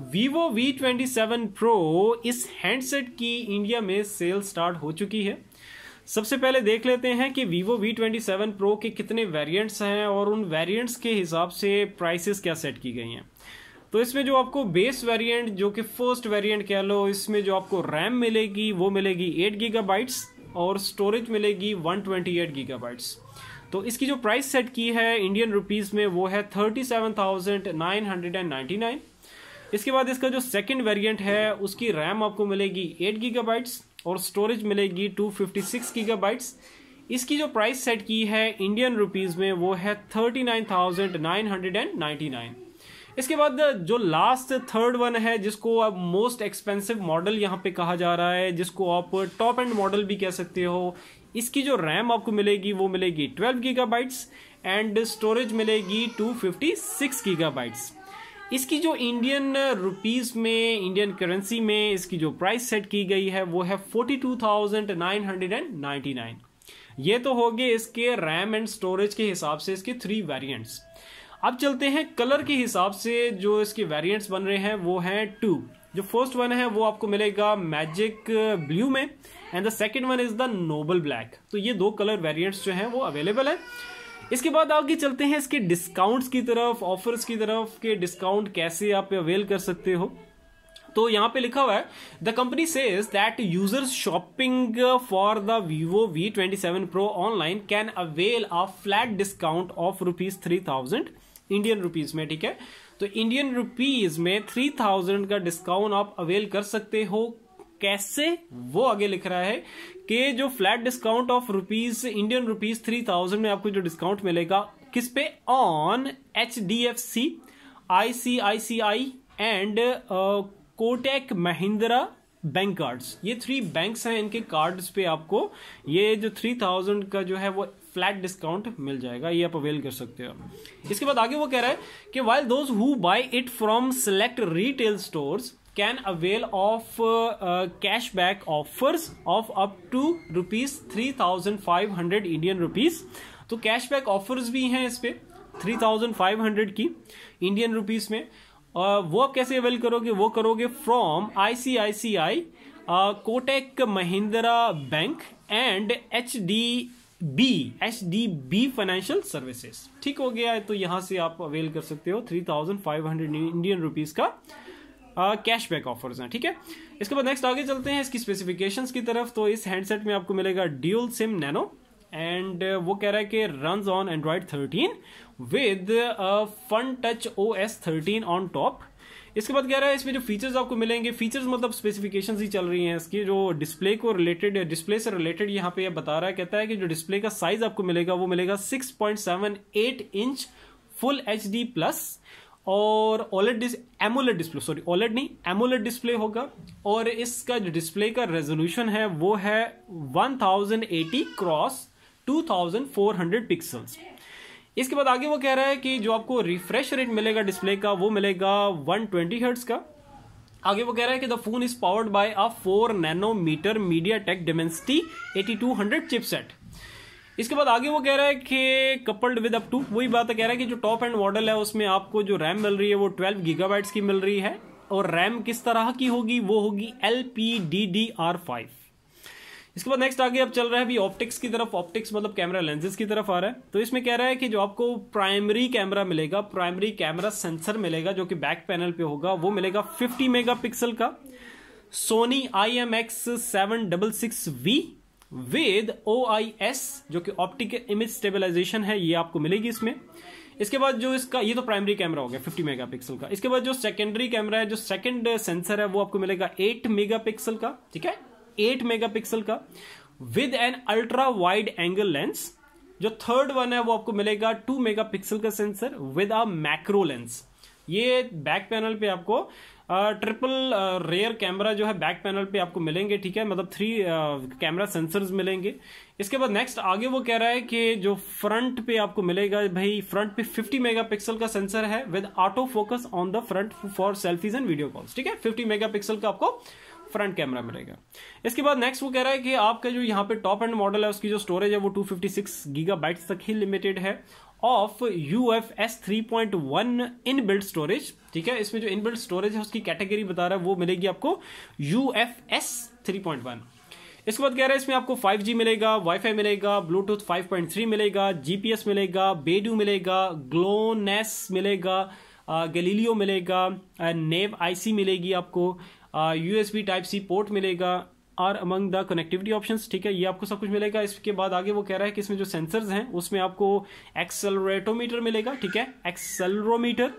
Vivo V27 twenty seven pro इस handset की India में सेल स्टार्ट हो चुकी है सबसे पहले देख लेते हैं कि Vivo V twenty seven pro के कितने वेरिएंट्स हैं और उन वेरिएंट्स के हिसाब से प्राइसेस क्या सेट की गई हैं तो इसमें जो आपको बेस वेरिएंट जो कि फर्स्ट वेरिएंट कह लो इसमें जो आपको रैम मिलेगी वो मिलेगी एट गीगाबाइट्स और स्टोरेज मिलेगी वन ट्वेंटी एट तो इसकी जो प्राइस सेट की है इंडियन रुपीज़ में वो है thirty seven thousand nine hundred and nine इसके बाद इसका जो सेकंड वेरिएंट है उसकी रैम आपको मिलेगी एट गीगाबाइट्स और स्टोरेज मिलेगी टू फिफ्टी सिक्स गीगाबाइट्स इसकी जो प्राइस सेट की है इंडियन रुपीज़ में वो है thirty nine thousand nine hundred and ninety nine इसके बाद जो लास्ट थर्ड वन है जिसको अब मोस्ट एक्सपेंसिव मॉडल यहाँ पे कहा जा रहा है जिसको आप टॉप एंड मॉडल भी कह सकते हो इसकी जो रैम आपको मिलेगी वो मिलेगी ट्वेल्व गीगाबाइट्स एंड स्टोरेज मिलेगी टू फिफ्टी सिक्स गीगाबाइट्स इसकी जो इंडियन रुपीस में इंडियन करेंसी में इसकी जो प्राइस सेट की गई है वो है forty two thousand nine hundred and ninety nine ये तो हो गए इसके रैम एंड स्टोरेज के हिसाब से इसके थ्री वेरिएंट्स अब चलते हैं कलर के हिसाब से जो इसके वेरिएंट्स बन रहे हैं वो हैं टू जो फर्स्ट वन है वो आपको मिलेगा मैजिक ब्लू में and the second one is the noble black तो ये दो कलर वेरिएंट्स जो हैं वो अवेलेबल है इसके बाद आगे चलते हैं इसके डिस्काउंट्स की तरफ ऑफर्स की तरफ के डिस्काउंट कैसे आप अवेल कर सकते हो तो यहाँ पे लिखा हुआ है the company says that users shopping for the Vivo V twenty seven pro online can avail a flat discount of rupees three thousand Indian rupees में ठीक है तो इंडियन रुपीज में थ्री थाउजेंड का डिस्काउंट आप अवेल कर सकते हो कैसे वो आगे लिख रहा है कि जो flat discount of rupees Indian rupees three thousand में आपको जो डिस्काउंट मिलेगा किस पे on H D F C I C I C I and Kotak Mahindra bank cards ये थ्री बैंक्स हैं इनके कार्ड्स पे आपको ये जो थ्री थाउजेंड का जो है वो फ्लैट डिस्काउंट मिल जाएगा ये आप अवेल कर सकते हो इसके बाद आगे वो कह रहा है कि while those who buy it from select retail stores can avail of cash back offers of up to rupees three thousand five hundred Indian rupees तो कैश बैक ऑफर्स भी हैं इस पर थ्री थाउजेंड फाइव हंड्रेड की Indian rupees में uh, वो आप कैसे अवेल करोगे वो करोगे from I C I C I Kotak Mahindra bank and H D B H D B financial services ठीक हो गया है तो यहाँ से आप अवेल कर सकते हो three thousand five hundred Indian rupees का कैशबैक ऑफर्स हैं ठीक है इसके बाद नेक्स्ट आगे चलते हैं इसकी स्पेसिफिकेशंस की तरफ तो इस हैंडसेट में आपको मिलेगा ड्यूल सिम नैनो एंड वो कह रहा है कि run on Android thirteen with fun touch O S thirteen on top इसके बाद कह रहा है इसमें जो फीचर्स आपको मिलेंगे फीचर्स मतलब स्पेसिफिकेशंस ही चल रही हैं इसकी जो डिस्प्ले को रिलेटेड डिस्प्ले से रिलेटेड यहाँ पे यह बता रहा है कहता है कि जो डिस्प्ले का साइज आपको मिलेगा वो मिलेगा 6.78 inch full H D plus और OLED dis AMOLED display sorry OLED नहीं एमोलेट डिस्प्ले होगा और इसका जो डिस्प्ले का रेजोल्यूशन है वो है 1080 क्रॉस 2400 पिक्सल्स इसके बाद आगे वो कह रहा है कि जो आपको रिफ्रेश रेट मिलेगा डिस्प्ले का वो मिलेगा 120 ट्वेंटी का आगे वो कह रहा है कि the phone is powered by a four nanometre MediaTek Dimensity hundred chipset इसके बाद आगे वो कह रहा है कि कपल्ड विद अप टू वही बात कह रहा है कि जो टॉप एंड मॉडल है उसमें आपको जो रैम मिल रही है वो ट्वेल्व गीगाबाइट्स की मिल रही है और रैम किस तरह की होगी वो होगी L P D D R five इसके बाद नेक्स्ट आगे अब चल रहा है अभी ऑप्टिक्स की तरफ ऑप्टिक्स मतलब कैमरा लेंसेज की तरफ आ रहा है तो इसमें कह रहा है कि जो आपको प्राइमरी कैमरा मिलेगा प्राइमरी कैमरा सेंसर मिलेगा जो कि बैक पैनल पे होगा वो मिलेगा 50 मेगापिक्सल का Sony I M X seven double six V with O I S जो कि ऑप्टिकल इमेज स्टेबलाइजेशन है ये आपको मिलेगी इसमें इसके बाद जो इसका ये तो प्राइमरी कैमरा हो गया 50 मेगापिक्सल का इसके बाद जो सेकेंडरी कैमरा है जो सेकंड सेंसर है वो आपको मिलेगा 8 मेगापिक्सल का ठीक है 8 मेगापिक्सल का with an ultra wide angle lens जो थर्ड वन है वो आपको मिलेगा 2 मेगापिक्सल का sensor with a macro lens ये बैक पैनल पे आपको ट्रिपल रेयर कैमरा जो है बैक पैनल पे आपको मिलेंगे ठीक है मतलब थ्री कैमरा सेंसर्स मिलेंगे इसके बाद नेक्स्ट आगे वो कह रहा है कि जो फ्रंट पे आपको मिलेगा भाई फ्रंट पे 50 मेगापिक्सल का सेंसर है with auto focus on the front for selfies and video calls ठीक है 50 मेगापिक्सल का आपको फ्रंट कैमरा मिलेगा इसके बाद नेक्स्ट वो कह रहा है कि आपका जो यहाँ पे टॉप एंड मॉडल है उसकी जो स्टोरेज है वो 256 फिफ्टी तक ही लिमिटेड है of U F S three point one in built storage ठीक है इसमें जो इन बिल्ड स्टोरेज है उसकी कैटेगरी बता रहा है वो मिलेगी आपको U F S three point one इसके बाद कह रहा है इसमें आपको 5G मिलेगा वाईफाई मिलेगा ब्लूटूथ 5.3 मिलेगा जीपीएस मिलेगा बेडू मिलेगा ग्लोनेस मिलेगा गलीलियो मिलेगा नेव आईसी मिलेगी आपको U S B type C port मिलेगा are among the connectivity option ठीक है ये आपको सब कुछ मिलेगा इसके बाद आगे वो कह रहा है कि इसमें जो सेंसर्स हैं उसमें आपको एक्सेलरेटोमीटर मिलेगा ठीक है एक्सेलरोमीटर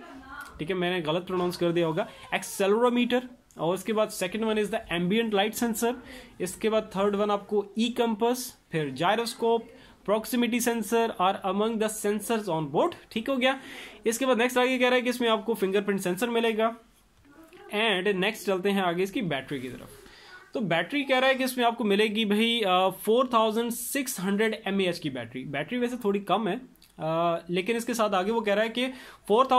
ठीक है मैंने गलत प्रोनाउंस कर दिया होगा एक्सेलरोमीटर और उसके बाद second one is the ambient light sensor इसके बाद थर्ड वन आपको ई e कंपस फिर gyroscope proximity sensor are among the sensors on board ठीक हो गया इसके बाद नेक्स्ट आगे कह रहा है कि इसमें आपको फिंगरप्रिंट सेंसर मिलेगा एंड नेक्स्ट चलते हैं आगे इसकी बैटरी की तरफ तो बैटरी कह रहा है कि इसमें आपको मिलेगी भाई four thousand six hundred M A H की बैटरी बैटरी वैसे थोड़ी कम है लेकिन इसके साथ आगे वो कह रहा है कि 4600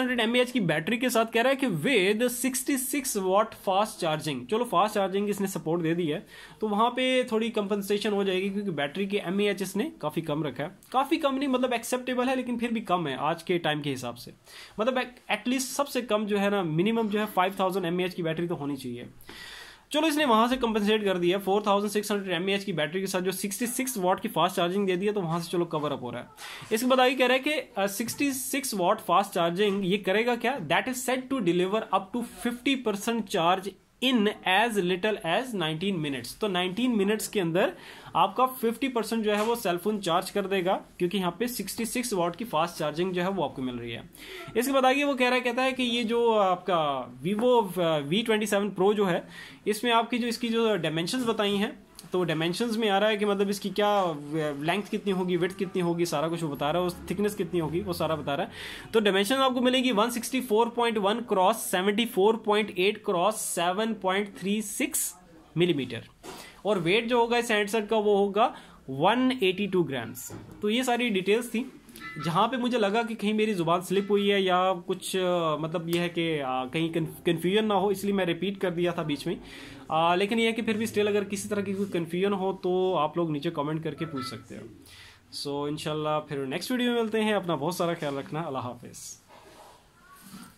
थाउजेंड की बैटरी के साथ कह रहा है कि विद 66 वॉट फास्ट चार्जिंग चलो फास्ट चार्जिंग इसने सपोर्ट दे दी है तो वहां पे थोड़ी कंपनसेशन हो जाएगी क्योंकि बैटरी के एम इसने काफ़ी कम रखा है काफ़ी कम नहीं मतलब एक्सेप्टेबल है लेकिन फिर भी कम है आज के टाइम के हिसाब से मतलब एटलीस्ट सबसे कम जो है ना मिनिमम जो है फाइव थाउजेंड की बैटरी तो होनी चाहिए चलो इसने वहां से कंपनसेट कर दिया four thousand six hundred M की बैटरी के साथ जो सिक्सटी सिक्स वॉट की फास्ट चार्जिंग दे दी है तो वहां से चलो कवर अप हो रहा है इसके बाद आगे कह रहा है कि sixty six watt fast charging ये करेगा क्या that is set to deliver up to fifty percent charge in as little as 19 minutes तो 19 मिनट्स के अंदर आपका 50 परसेंट जो है वो सेलफोन चार्ज कर देगा क्योंकि यहाँ पे 66 वॉट की फास्ट चार्जिंग जो है वो आपको मिल रही है इसके बाद आगे वो कह रहा है कहता है कि ये जो आपका Vivo V twenty seven pro जो है इसमें आपकी जो इसकी जो डायमेंशन बताई हैं तो डायमेंशंस में आ रहा है कि मतलब इसकी क्या लेंथ कितनी होगी विथ कितनी होगी सारा कुछ वो बता रहा है थिकनेस कितनी होगी वो सारा बता रहा है तो डायमेंशन आपको मिलेगी 164.1 क्रॉस 74.8 क्रॉस 7.36 मिलीमीटर और वेट जो होगा इस हैंडसेट का वो होगा 182 ग्राम्स तो ये सारी डिटेल्स थी जहाँ पे मुझे लगा कि कहीं मेरी ज़ुबान स्लिप हुई है या कुछ मतलब यह है कि कहीं कन्फ्यूजन ना हो इसलिए मैं रिपीट कर दिया था बीच में आ, लेकिन यह है कि फिर भी स्टिल अगर किसी तरह की कोई कन्फ्यूजन हो तो आप लोग नीचे कमेंट करके पूछ सकते हो सो so, इनशाला फिर नेक्स्ट वीडियो में मिलते हैं अपना बहुत सारा ख्याल रखना अल्लाह हाफिज़